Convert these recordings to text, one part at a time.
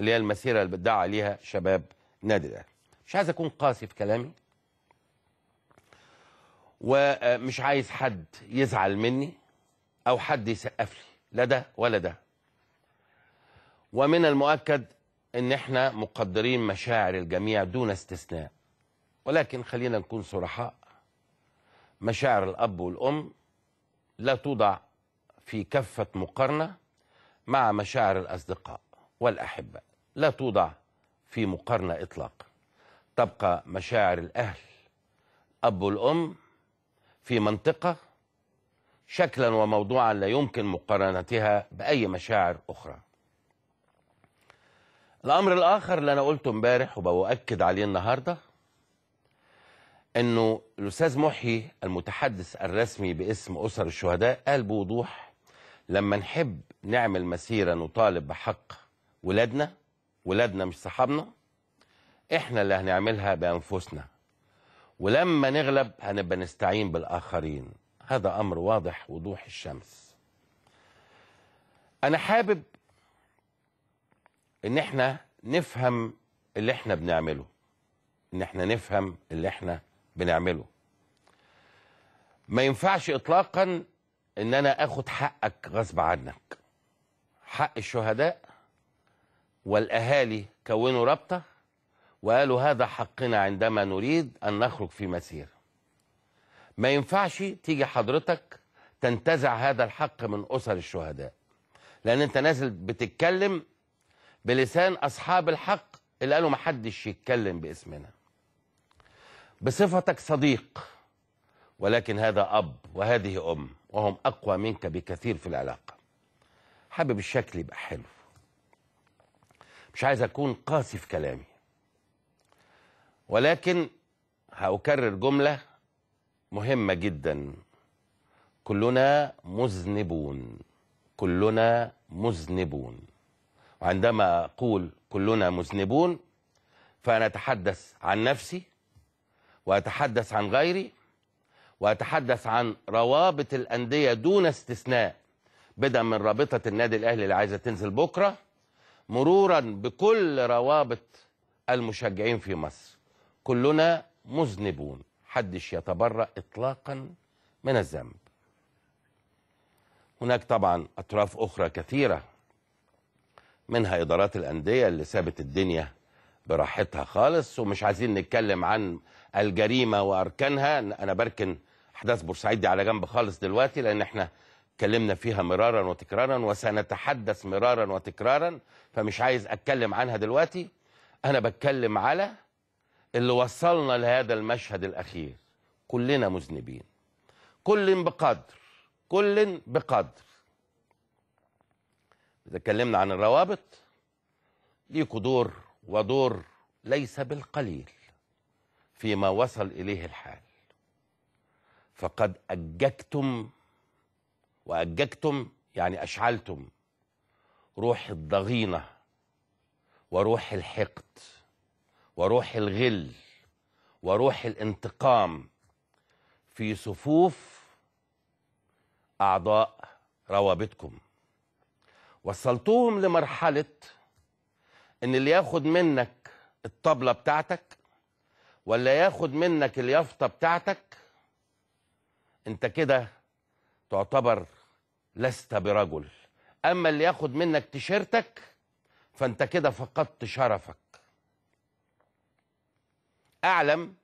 اللي هي المسيرة اللي بتدعى عليها شباب نادي يعني. الأهلي مش عايز أكون قاسي في كلامي ومش عايز حد يزعل مني أو حد يسقف لي لا ده ولا ده ومن المؤكد أن احنا مقدرين مشاعر الجميع دون استثناء ولكن خلينا نكون صرحاء مشاعر الأب والأم لا توضع في كفة مقارنة مع مشاعر الأصدقاء والأحباء لا توضع في مقارنة إطلاقا تبقى مشاعر الأهل أب والأم في منطقة شكلا وموضوعا لا يمكن مقارنتها بأي مشاعر أخرى الأمر الآخر اللي أنا قلته امبارح وبأؤكد عليه النهاردة أنه الأستاذ محي المتحدث الرسمي باسم أسر الشهداء قال بوضوح لما نحب نعمل مسيرة نطالب بحق ولادنا ولادنا مش صحابنا احنا اللي هنعملها بانفسنا ولما نغلب هنبقى نستعين بالاخرين هذا امر واضح وضوح الشمس انا حابب ان احنا نفهم اللي احنا بنعمله ان احنا نفهم اللي احنا بنعمله ما ينفعش اطلاقا ان انا اخد حقك غصب عنك حق الشهداء والأهالي كونوا رابطة وقالوا هذا حقنا عندما نريد أن نخرج في مسير ما ينفعش تيجي حضرتك تنتزع هذا الحق من أسر الشهداء لأن أنت نازل بتتكلم بلسان أصحاب الحق اللي قالوا محدش يتكلم باسمنا بصفتك صديق ولكن هذا أب وهذه أم وهم أقوى منك بكثير في العلاقة حابب الشكل يبقى حلو مش عايز أكون قاسي في كلامي ولكن هأكرر جملة مهمة جدا كلنا مذنبون كلنا مذنبون وعندما أقول كلنا مذنبون فأنا أتحدث عن نفسي وأتحدث عن غيري وأتحدث عن روابط الأندية دون استثناء بدءا من رابطة النادي الأهلي اللي عايزة تنزل بكرة مرورا بكل روابط المشجعين في مصر كلنا مذنبون حدش يتبرأ إطلاقا من الذنب هناك طبعا أطراف أخرى كثيرة منها إدارات الأندية اللي سابت الدنيا براحتها خالص ومش عايزين نتكلم عن الجريمة وأركانها أنا بركن أحداث بورسعيد دي على جنب خالص دلوقتي لأن احنا اتكلمنا فيها مرارا وتكرارا وسنتحدث مرارا وتكرارا فمش عايز اتكلم عنها دلوقتي انا بتكلم على اللي وصلنا لهذا المشهد الاخير كلنا مذنبين كل بقدر كل بقدر اذا اتكلمنا عن الروابط ليكوا دور ودور ليس بالقليل فيما وصل اليه الحال فقد اججتم وأججتم يعني أشعلتم روح الضغينة وروح الحقد وروح الغل وروح الانتقام في صفوف أعضاء روابطكم وصلتوهم لمرحلة إن اللي ياخد منك الطبلة بتاعتك ولا ياخد منك اليافطة بتاعتك أنت كده تعتبر لست برجل اما اللي ياخد منك تيشيرتك فانت كده فقدت شرفك اعلم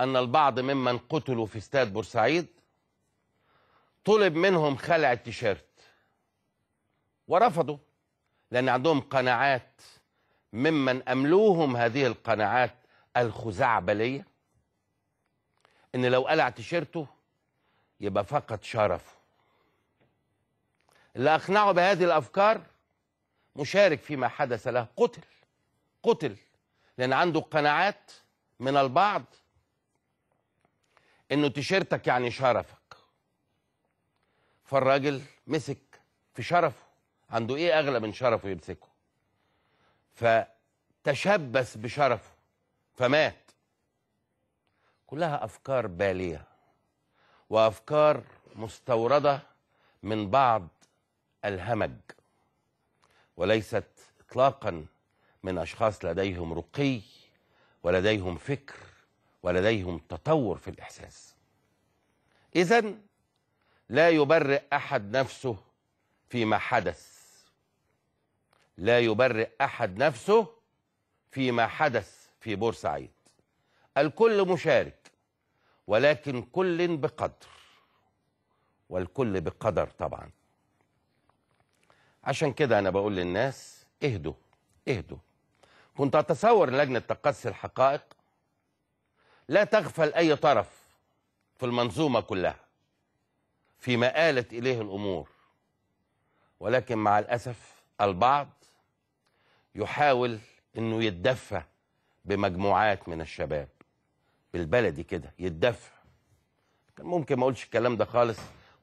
ان البعض ممن قتلوا في استاد بورسعيد طلب منهم خلع التيشيرت ورفضوا لان عندهم قناعات ممن املوهم هذه القناعات الخزعبليه ان لو قلع تيشيرته يبقى فقد شرفه اللي أقنعه بهذه الأفكار مشارك فيما حدث له قتل قتل لأن عنده قناعات من البعض إنه تيشيرتك يعني شرفك فالراجل مسك في شرفه عنده إيه أغلى من شرفه يمسكه فتشبث بشرفه فمات كلها أفكار بالية وأفكار مستوردة من بعض الهمج وليست إطلاقا من أشخاص لديهم رقي ولديهم فكر ولديهم تطور في الإحساس إذا لا يبرئ أحد نفسه فيما حدث لا يبرئ أحد نفسه فيما حدث في بورسعيد الكل مشارك ولكن كل بقدر والكل بقدر طبعا عشان كده أنا بقول للناس اهدوا اهدوا كنت أتصور لجنة تقصي الحقائق لا تغفل أي طرف في المنظومة كلها فيما آلت إليه الأمور ولكن مع الأسف البعض يحاول أنه يتدفى بمجموعات من الشباب بالبلدي كده يتدفع كان ممكن ما اقولش الكلام ده خالص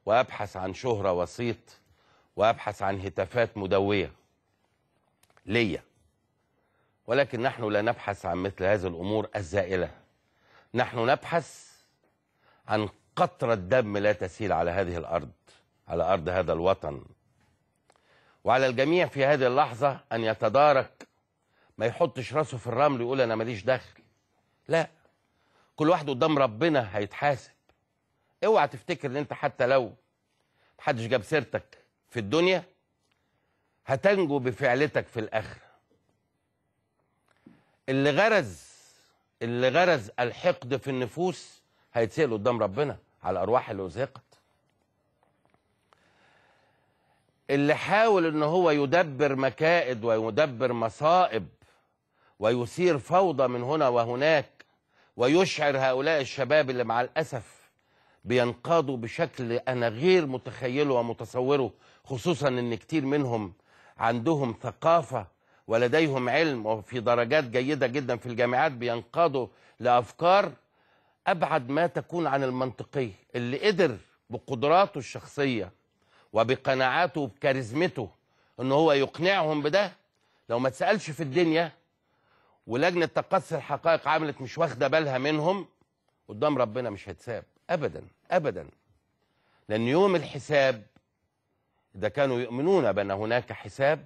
وابحث عن شهره وسيط وابحث عن هتافات مدويه ليا ولكن نحن لا نبحث عن مثل هذه الامور الزائله نحن نبحث عن قطره دم لا تسيل على هذه الارض على ارض هذا الوطن وعلى الجميع في هذه اللحظه ان يتدارك ما يحطش راسه في الرمل ويقول انا ماليش دخل لا كل واحد قدام ربنا هيتحاسب اوعى تفتكر ان انت حتى لو محدش جاب سيرتك في الدنيا هتنجو بفعلتك في الاخره اللي غرز اللي غرز الحقد في النفوس هيتسال قدام ربنا على الارواح اللي ازهقت اللي حاول ان هو يدبر مكائد ويدبر مصائب ويثير فوضى من هنا وهناك ويشعر هؤلاء الشباب اللي مع الأسف بينقادوا بشكل أنا غير متخيله ومتصوره خصوصا أن كتير منهم عندهم ثقافة ولديهم علم وفي درجات جيدة جدا في الجامعات بينقادوا لأفكار أبعد ما تكون عن المنطقية اللي قدر بقدراته الشخصية وبقناعاته وبكاريزمته أنه هو يقنعهم بده لو ما تسألش في الدنيا ولجنه تقصي الحقائق عملت مش واخده بالها منهم قدام ربنا مش هتساب ابدا ابدا لان يوم الحساب اذا كانوا يؤمنون بان هناك حساب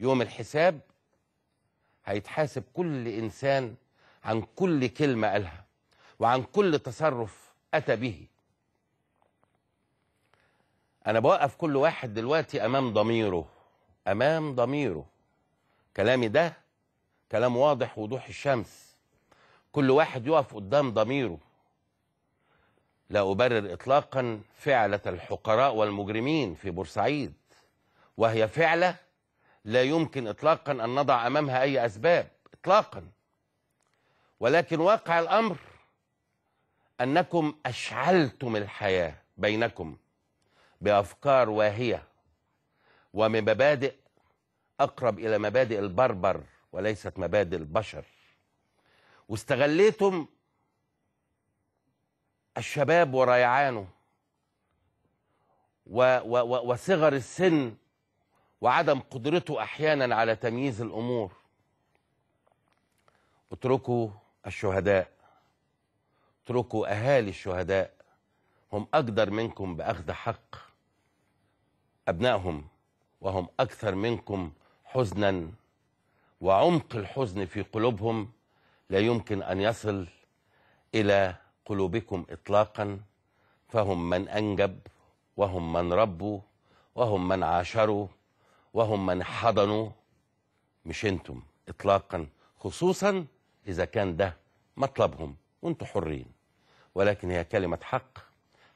يوم الحساب هيتحاسب كل انسان عن كل كلمه قالها وعن كل تصرف اتى به انا بوقف كل واحد دلوقتي امام ضميره امام ضميره كلامي ده كلام واضح وضوح الشمس كل واحد يقف قدام ضميره لا أبرر إطلاقا فعلة الحقراء والمجرمين في بورسعيد وهي فعلة لا يمكن إطلاقا أن نضع أمامها أي أسباب إطلاقا ولكن واقع الأمر أنكم أشعلتم الحياة بينكم بأفكار واهية ومبادئ أقرب إلى مبادئ البربر وليست مبادئ البشر واستغليتم الشباب وريعانه و و وصغر السن وعدم قدرته احيانا على تمييز الامور اتركوا الشهداء اتركوا اهالي الشهداء هم اقدر منكم باخذ حق ابنائهم وهم اكثر منكم حزنا وعمق الحزن في قلوبهم لا يمكن أن يصل إلى قلوبكم إطلاقا فهم من أنجب وهم من ربوا وهم من عاشروا وهم من حضنوا مش انتم إطلاقا خصوصا إذا كان ده مطلبهم وانتم حرين ولكن هي كلمة حق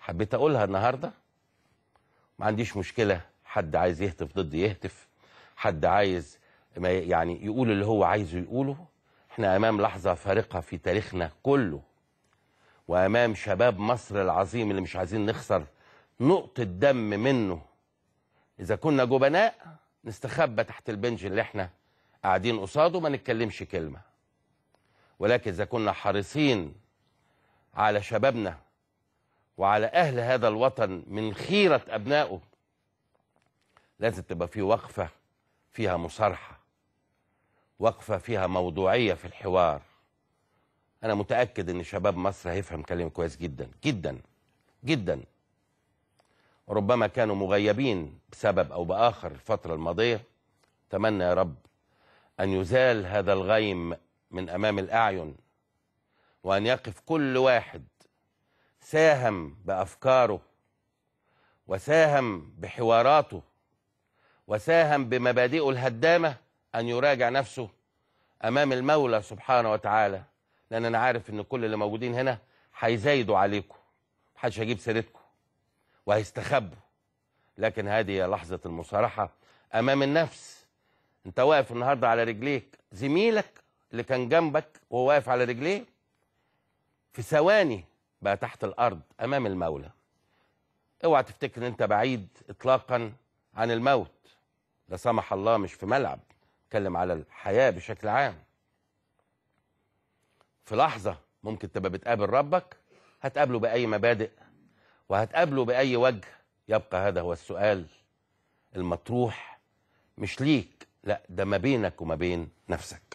حبيت أقولها النهاردة ما عنديش مشكلة حد عايز يهتف ضدي يهتف حد عايز ما يعني يقول اللي هو عايزه يقوله احنا امام لحظه فارقه في تاريخنا كله وامام شباب مصر العظيم اللي مش عايزين نخسر نقطه دم منه اذا كنا جبناء نستخبى تحت البنج اللي احنا قاعدين قصاده ما نتكلمش كلمه ولكن اذا كنا حريصين على شبابنا وعلى اهل هذا الوطن من خيره ابنائه لازم تبقى في وقفه فيها مصارحه وقفة فيها موضوعية في الحوار أنا متأكد إن شباب مصر هيفهم كلامي كويس جدا جدا جدا ربما كانوا مغيبين بسبب أو بآخر الفترة الماضية أتمنى يا رب أن يزال هذا الغيم من أمام الأعين وأن يقف كل واحد ساهم بأفكاره وساهم بحواراته وساهم بمبادئه الهدامة أن يراجع نفسه أمام المولى سبحانه وتعالى لأن أنا عارف إن كل اللي موجودين هنا هيزايدوا عليكم محدش هيجيب سيرتكم وهيستخبوا لكن هذه لحظة المصارحة أمام النفس أنت واقف النهاردة على رجليك زميلك اللي كان جنبك وهو واقف على رجليه في ثواني بقى تحت الأرض أمام المولى اوعى تفتكر ان انت بعيد اطلاقا عن الموت لا سمح الله مش في ملعب بتكلم على الحياه بشكل عام في لحظه ممكن تبقى بتقابل ربك هتقابله باي مبادئ وهتقابله باي وجه يبقى هذا هو السؤال المطروح مش ليك لا ده ما بينك وما بين نفسك